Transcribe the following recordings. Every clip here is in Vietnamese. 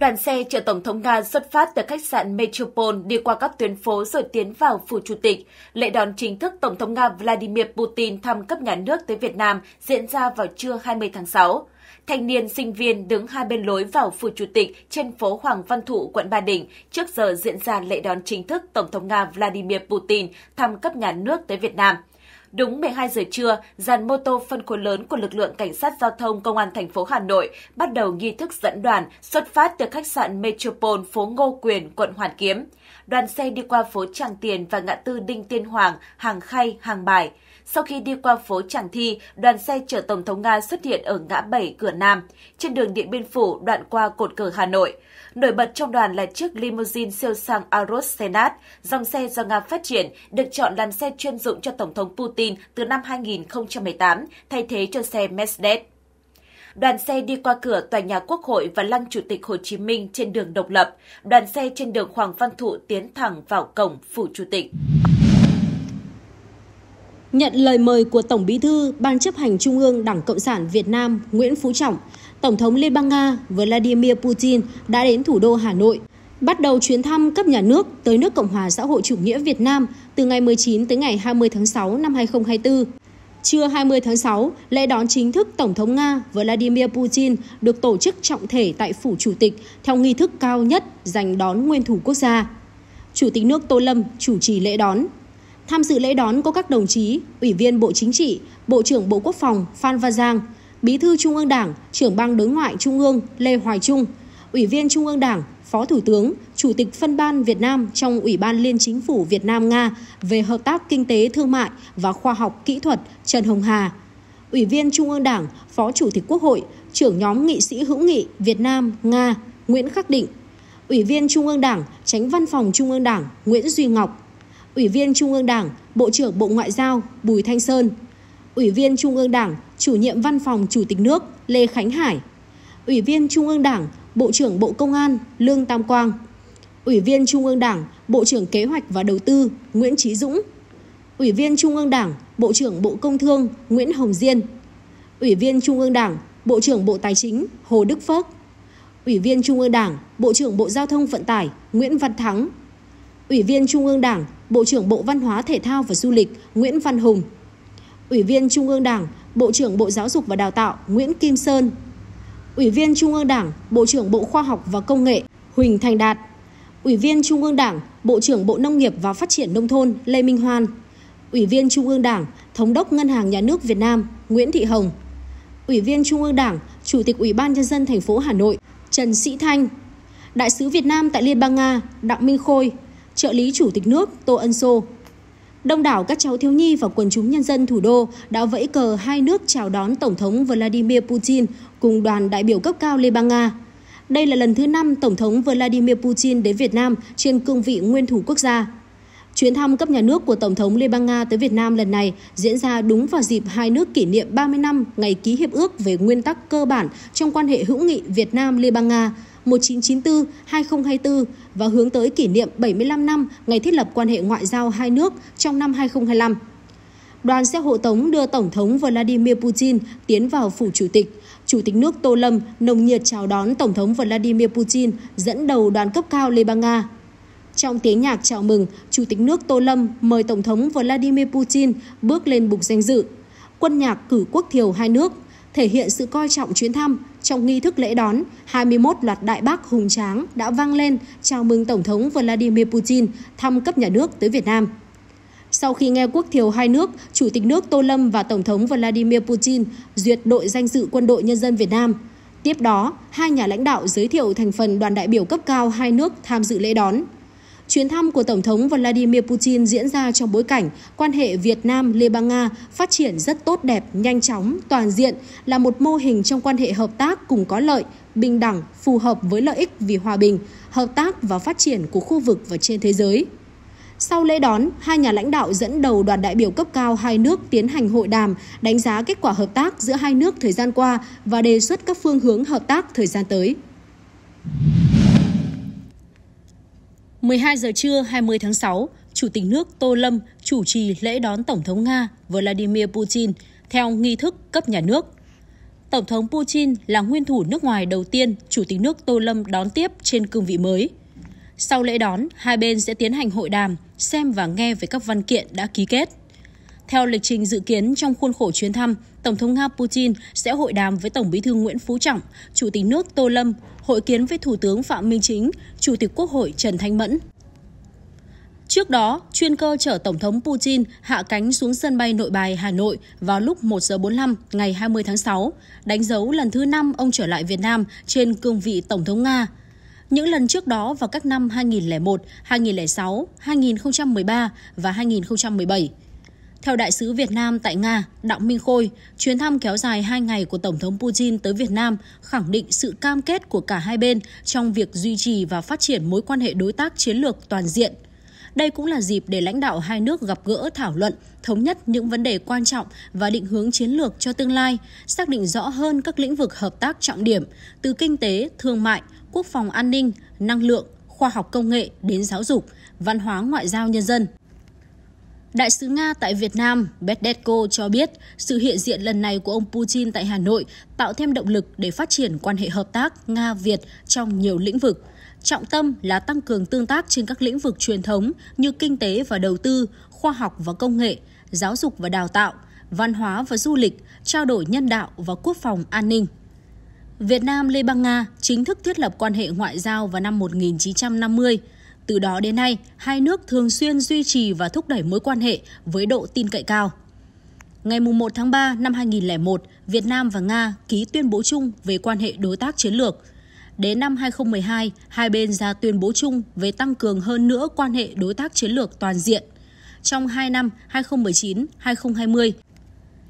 Đoàn xe chở Tổng thống Nga xuất phát từ khách sạn Metropole đi qua các tuyến phố rồi tiến vào Phủ Chủ tịch. Lễ đón chính thức Tổng thống Nga Vladimir Putin thăm cấp nhà nước tới Việt Nam diễn ra vào trưa 20 tháng 6. Thanh niên sinh viên đứng hai bên lối vào Phủ Chủ tịch trên phố Hoàng Văn Thụ, quận Ba Đình trước giờ diễn ra lễ đón chính thức Tổng thống Nga Vladimir Putin thăm cấp nhà nước tới Việt Nam. Đúng 12 giờ trưa, dàn mô tô phân khối lớn của lực lượng cảnh sát giao thông công an thành phố Hà Nội bắt đầu nghi thức dẫn đoàn xuất phát từ khách sạn Metropole phố Ngô Quyền, quận Hoàn Kiếm. Đoàn xe đi qua phố Tràng Tiền và ngã tư Đinh Tiên Hoàng, Hàng Khay, Hàng Bài. Sau khi đi qua phố Tràng Thi, đoàn xe chở Tổng thống Nga xuất hiện ở ngã bảy cửa Nam, trên đường Điện Biên Phủ đoạn qua cột cờ Hà Nội. Nổi bật trong đoàn là chiếc limousine siêu sang Aros Senat, dòng xe do Nga phát triển, được chọn làm xe chuyên dụng cho Tổng thống Putin từ năm 2018, thay thế cho xe Mercedes. Đoàn xe đi qua cửa tòa nhà Quốc hội và lăng Chủ tịch Hồ Chí Minh trên đường độc lập. Đoàn xe trên đường Hoàng Văn Thụ tiến thẳng vào cổng Phủ Chủ tịch. Nhận lời mời của Tổng Bí thư, Ban chấp hành Trung ương Đảng Cộng sản Việt Nam Nguyễn Phú Trọng, Tổng thống Liên bang Nga Vladimir Putin đã đến thủ đô Hà Nội, bắt đầu chuyến thăm cấp nhà nước tới nước Cộng hòa xã hội chủ nghĩa Việt Nam từ ngày 19 tới ngày 20 tháng 6 năm 2024. Trưa 20 tháng 6, lễ đón chính thức Tổng thống Nga Vladimir Putin được tổ chức trọng thể tại Phủ Chủ tịch theo nghi thức cao nhất dành đón nguyên thủ quốc gia. Chủ tịch nước Tô Lâm chủ trì lễ đón. Tham dự lễ đón có các đồng chí, Ủy viên Bộ Chính trị, Bộ trưởng Bộ Quốc phòng Phan Văn Giang, Bí thư Trung ương Đảng, trưởng ban đối ngoại Trung ương Lê Hoài Trung, Ủy viên Trung ương Đảng, Phó Thủ tướng, Chủ tịch phân ban Việt Nam trong Ủy ban Liên Chính phủ Việt Nam-Nga về Hợp tác Kinh tế Thương mại và Khoa học Kỹ thuật Trần Hồng Hà, Ủy viên Trung ương Đảng, Phó Chủ tịch Quốc hội, trưởng nhóm nghị sĩ hữu nghị Việt Nam-Nga Nguyễn Khắc Định, Ủy viên Trung ương Đảng, Tránh Văn phòng Trung ương Đảng Nguyễn Duy Ngọc, Ủy viên Trung ương Đảng, Bộ trưởng Bộ Ngoại giao Bùi Thanh Sơn, Ủy viên Trung ương Đảng, Chủ nhiệm Văn phòng Chủ tịch nước Lê Khánh Hải, Ủy viên Trung ương Đảng, Bộ trưởng Bộ Công an Lương Tam Quang, Ủy viên Trung ương Đảng, Bộ trưởng Kế hoạch và Đầu tư Nguyễn Chí Dũng, Ủy viên Trung ương Đảng, Bộ trưởng Bộ Công Thương Nguyễn Hồng Diên, Ủy viên Trung ương Đảng, Bộ trưởng Bộ Tài chính Hồ Đức Phước, Ủy viên Trung ương Đảng, Bộ trưởng Bộ Giao thông Vận tải Nguyễn Văn Thắng, Ủy viên Trung ương Đảng, Bộ trưởng Bộ Văn hóa Thể thao và Du lịch Nguyễn Văn Hùng, Ủy viên Trung ương Đảng, Bộ trưởng Bộ Giáo dục và Đào tạo Nguyễn Kim Sơn, Ủy viên Trung ương Đảng, Bộ trưởng Bộ Khoa học và Công nghệ Huỳnh Thành Đạt, Ủy viên Trung ương Đảng, Bộ trưởng Bộ Nông nghiệp và Phát triển Nông thôn Lê Minh Hoan, Ủy viên Trung ương Đảng, Thống đốc Ngân hàng Nhà nước Việt Nam Nguyễn Thị Hồng, Ủy viên Trung ương Đảng, Chủ tịch Ủy ban Nhân dân thành phố Hà Nội Trần Sĩ Thanh, Đại sứ Việt Nam tại Liên bang Nga Đặng Minh Khôi, Trợ lý Chủ tịch nước Tô Ân Sô, Đông đảo các cháu thiếu nhi và quần chúng nhân dân thủ đô đã vẫy cờ hai nước chào đón Tổng thống Vladimir Putin cùng đoàn đại biểu cấp cao Liên bang Nga. Đây là lần thứ năm Tổng thống Vladimir Putin đến Việt Nam trên cương vị nguyên thủ quốc gia. Chuyến thăm cấp nhà nước của Tổng thống Liên bang Nga tới Việt Nam lần này diễn ra đúng vào dịp hai nước kỷ niệm 30 năm ngày ký hiệp ước về nguyên tắc cơ bản trong quan hệ hữu nghị Việt Nam-Liên bang Nga 1994-2024 và hướng tới kỷ niệm 75 năm ngày thiết lập quan hệ ngoại giao hai nước trong năm 2025. Đoàn xe hộ tống đưa Tổng thống Vladimir Putin tiến vào Phủ Chủ tịch. Chủ tịch nước Tô Lâm nồng nhiệt chào đón Tổng thống Vladimir Putin dẫn đầu đoàn cấp cao Liên bang Nga trong tiếng nhạc chào mừng, Chủ tịch nước Tô Lâm mời Tổng thống Vladimir Putin bước lên bục danh dự. Quân nhạc cử quốc thiều hai nước thể hiện sự coi trọng chuyến thăm. Trong nghi thức lễ đón, 21 loạt đại bác hùng tráng đã vang lên chào mừng Tổng thống Vladimir Putin thăm cấp nhà nước tới Việt Nam. Sau khi nghe quốc thiều hai nước, Chủ tịch nước Tô Lâm và Tổng thống Vladimir Putin duyệt đội danh dự quân đội nhân dân Việt Nam. Tiếp đó, hai nhà lãnh đạo giới thiệu thành phần đoàn đại biểu cấp cao hai nước tham dự lễ đón. Chuyến thăm của Tổng thống Vladimir Putin diễn ra trong bối cảnh quan hệ Việt Nam-Liên bang Nga phát triển rất tốt đẹp, nhanh chóng, toàn diện, là một mô hình trong quan hệ hợp tác cùng có lợi, bình đẳng, phù hợp với lợi ích vì hòa bình, hợp tác và phát triển của khu vực và trên thế giới. Sau lễ đón, hai nhà lãnh đạo dẫn đầu đoàn đại biểu cấp cao hai nước tiến hành hội đàm, đánh giá kết quả hợp tác giữa hai nước thời gian qua và đề xuất các phương hướng hợp tác thời gian tới. 12 giờ trưa 20 tháng 6, Chủ tịch nước Tô Lâm chủ trì lễ đón Tổng thống Nga Vladimir Putin theo nghi thức cấp nhà nước. Tổng thống Putin là nguyên thủ nước ngoài đầu tiên Chủ tịch nước Tô Lâm đón tiếp trên cương vị mới. Sau lễ đón, hai bên sẽ tiến hành hội đàm, xem và nghe về các văn kiện đã ký kết. Theo lịch trình dự kiến trong khuôn khổ chuyến thăm, Tổng thống Nga Putin sẽ hội đàm với Tổng bí thư Nguyễn Phú Trọng, Chủ tịch nước Tô Lâm, hội kiến với Thủ tướng Phạm Minh Chính, Chủ tịch Quốc hội Trần Thanh Mẫn. Trước đó, chuyên cơ chở Tổng thống Putin hạ cánh xuống sân bay nội bài Hà Nội vào lúc 1 giờ 45 ngày 20 tháng 6, đánh dấu lần thứ 5 ông trở lại Việt Nam trên cương vị Tổng thống Nga. Những lần trước đó vào các năm 2001, 2006, 2013 và 2017, theo đại sứ Việt Nam tại Nga, Đặng Minh Khôi, chuyến thăm kéo dài 2 ngày của Tổng thống Putin tới Việt Nam khẳng định sự cam kết của cả hai bên trong việc duy trì và phát triển mối quan hệ đối tác chiến lược toàn diện. Đây cũng là dịp để lãnh đạo hai nước gặp gỡ thảo luận, thống nhất những vấn đề quan trọng và định hướng chiến lược cho tương lai, xác định rõ hơn các lĩnh vực hợp tác trọng điểm từ kinh tế, thương mại, quốc phòng an ninh, năng lượng, khoa học công nghệ đến giáo dục, văn hóa ngoại giao nhân dân. Đại sứ Nga tại Việt Nam Bedetko cho biết sự hiện diện lần này của ông Putin tại Hà Nội tạo thêm động lực để phát triển quan hệ hợp tác Nga-Việt trong nhiều lĩnh vực. Trọng tâm là tăng cường tương tác trên các lĩnh vực truyền thống như kinh tế và đầu tư, khoa học và công nghệ, giáo dục và đào tạo, văn hóa và du lịch, trao đổi nhân đạo và quốc phòng an ninh. Việt Nam Liên bang Nga chính thức thiết lập quan hệ ngoại giao vào năm 1950 từ đó đến nay, hai nước thường xuyên duy trì và thúc đẩy mối quan hệ với độ tin cậy cao. Ngày 1 tháng 3 năm 2001, Việt Nam và Nga ký tuyên bố chung về quan hệ đối tác chiến lược. Đến năm 2012, hai bên ra tuyên bố chung về tăng cường hơn nữa quan hệ đối tác chiến lược toàn diện. Trong 2 năm 2019-2020,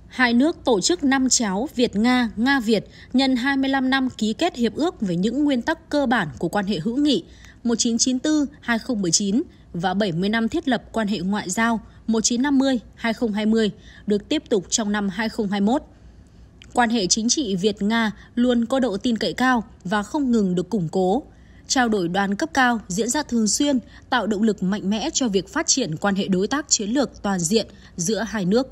hai nước tổ chức năm cháo Việt-Nga, Nga-Việt nhân 25 năm ký kết hiệp ước về những nguyên tắc cơ bản của quan hệ hữu nghị 1994-2019 và 70 năm thiết lập quan hệ ngoại giao 1950-2020 được tiếp tục trong năm 2021. Quan hệ chính trị Việt-Nga luôn có độ tin cậy cao và không ngừng được củng cố. Trao đổi đoàn cấp cao diễn ra thường xuyên, tạo động lực mạnh mẽ cho việc phát triển quan hệ đối tác chiến lược toàn diện giữa hai nước.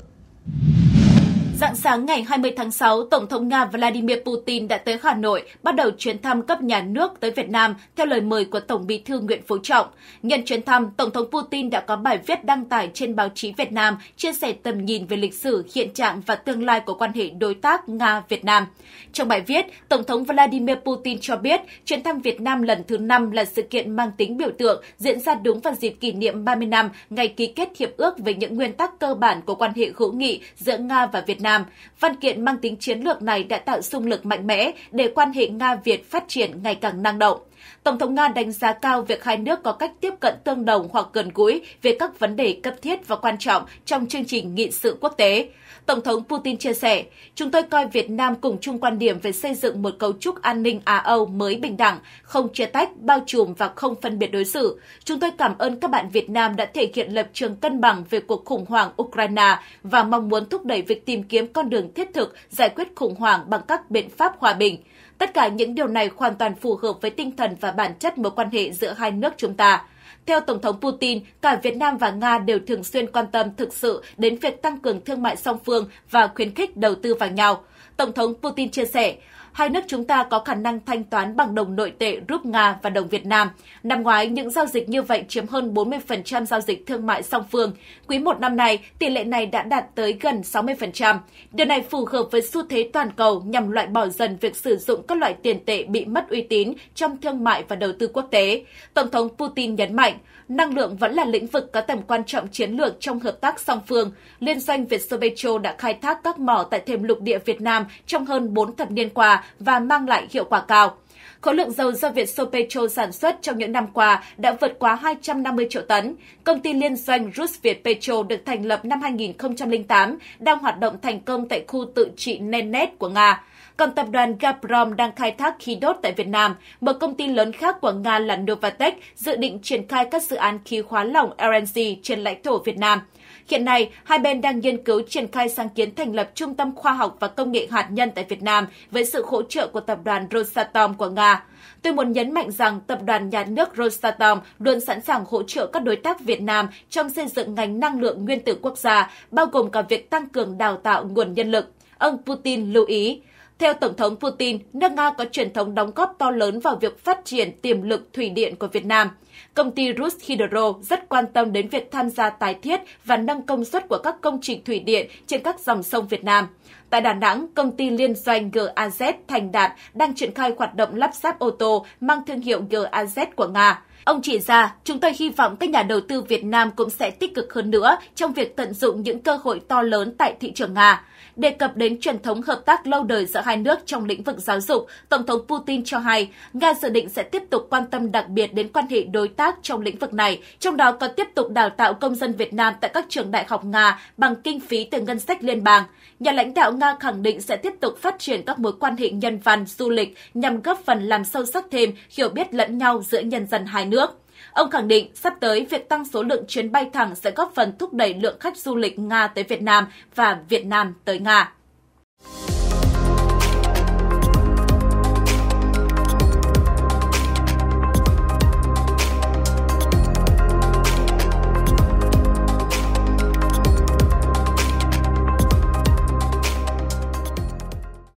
Dạng sáng ngày 20 tháng 6, Tổng thống Nga Vladimir Putin đã tới Hà Nội bắt đầu chuyến thăm cấp nhà nước tới Việt Nam theo lời mời của Tổng bí thư Nguyễn Phú Trọng. Nhân chuyến thăm, Tổng thống Putin đã có bài viết đăng tải trên báo chí Việt Nam chia sẻ tầm nhìn về lịch sử, hiện trạng và tương lai của quan hệ đối tác Nga-Việt Nam. Trong bài viết, Tổng thống Vladimir Putin cho biết chuyến thăm Việt Nam lần thứ năm là sự kiện mang tính biểu tượng diễn ra đúng vào dịp kỷ niệm 30 năm ngày ký kết hiệp ước về những nguyên tắc cơ bản của quan hệ hữu nghị giữa Nga và Việt Nam Nam. Văn kiện mang tính chiến lược này đã tạo xung lực mạnh mẽ để quan hệ Nga-Việt phát triển ngày càng năng động. Tổng thống Nga đánh giá cao việc hai nước có cách tiếp cận tương đồng hoặc gần gũi về các vấn đề cấp thiết và quan trọng trong chương trình nghị sự quốc tế. Tổng thống Putin chia sẻ, chúng tôi coi Việt Nam cùng chung quan điểm về xây dựng một cấu trúc an ninh Á-Âu mới bình đẳng, không chia tách, bao trùm và không phân biệt đối xử. Chúng tôi cảm ơn các bạn Việt Nam đã thể hiện lập trường cân bằng về cuộc khủng hoảng Ukraine và mong muốn thúc đẩy việc tìm kiếm con đường thiết thực giải quyết khủng hoảng bằng các biện pháp hòa bình. Tất cả những điều này hoàn toàn phù hợp với tinh thần và bản chất mối quan hệ giữa hai nước chúng ta. Theo Tổng thống Putin, cả Việt Nam và Nga đều thường xuyên quan tâm thực sự đến việc tăng cường thương mại song phương và khuyến khích đầu tư vào nhau. Tổng thống Putin chia sẻ, hai nước chúng ta có khả năng thanh toán bằng đồng nội tệ rúp Nga và đồng Việt Nam. Năm ngoái, những giao dịch như vậy chiếm hơn 40% giao dịch thương mại song phương. Quý một năm nay, tỷ lệ này đã đạt tới gần 60%. Điều này phù hợp với xu thế toàn cầu nhằm loại bỏ dần việc sử dụng các loại tiền tệ bị mất uy tín trong thương mại và đầu tư quốc tế. Tổng thống Putin nhấn mạnh, năng lượng vẫn là lĩnh vực có tầm quan trọng chiến lược trong hợp tác song phương. Liên doanh Vietso Petro đã khai thác các mỏ tại thềm lục địa Việt Nam trong hơn 4 thập niên qua và mang lại hiệu quả cao. Khối lượng dầu do Vietso Petro sản xuất trong những năm qua đã vượt quá 250 triệu tấn. Công ty liên doanh Rus Việt Petro được thành lập năm 2008, đang hoạt động thành công tại khu tự trị Nennet của Nga. Còn tập đoàn Gazprom đang khai thác khí đốt tại Việt Nam. Một công ty lớn khác của Nga là Novatec dự định triển khai các dự án khí hóa lỏng LNG trên lãnh thổ Việt Nam. Hiện nay, hai bên đang nghiên cứu triển khai sáng kiến thành lập Trung tâm Khoa học và Công nghệ hạt nhân tại Việt Nam với sự hỗ trợ của tập đoàn Rosatom của Nga. Tôi muốn nhấn mạnh rằng tập đoàn nhà nước Rosatom luôn sẵn sàng hỗ trợ các đối tác Việt Nam trong xây dựng ngành năng lượng nguyên tử quốc gia, bao gồm cả việc tăng cường đào tạo nguồn nhân lực. Ông Putin lưu ý, theo Tổng thống Putin, nước Nga có truyền thống đóng góp to lớn vào việc phát triển tiềm lực thủy điện của Việt Nam. Công ty Rushydro rất quan tâm đến việc tham gia tái thiết và nâng công suất của các công trình thủy điện trên các dòng sông Việt Nam. Tại Đà Nẵng, công ty liên doanh GAZ Thành Đạt đang triển khai hoạt động lắp ráp ô tô mang thương hiệu GAZ của Nga. Ông chỉ ra, chúng tôi hy vọng các nhà đầu tư Việt Nam cũng sẽ tích cực hơn nữa trong việc tận dụng những cơ hội to lớn tại thị trường Nga. Đề cập đến truyền thống hợp tác lâu đời giữa hai nước trong lĩnh vực giáo dục, Tổng thống Putin cho hay Nga dự định sẽ tiếp tục quan tâm đặc biệt đến quan hệ đối tác trong lĩnh vực này, trong đó có tiếp tục đào tạo công dân Việt Nam tại các trường đại học Nga bằng kinh phí từ ngân sách liên bang. Nhà lãnh đạo Nga khẳng định sẽ tiếp tục phát triển các mối quan hệ nhân văn, du lịch nhằm góp phần làm sâu sắc thêm hiểu biết lẫn nhau giữa nhân dân hai nước. Ông khẳng định sắp tới việc tăng số lượng chuyến bay thẳng sẽ góp phần thúc đẩy lượng khách du lịch Nga tới Việt Nam và Việt Nam tới Nga.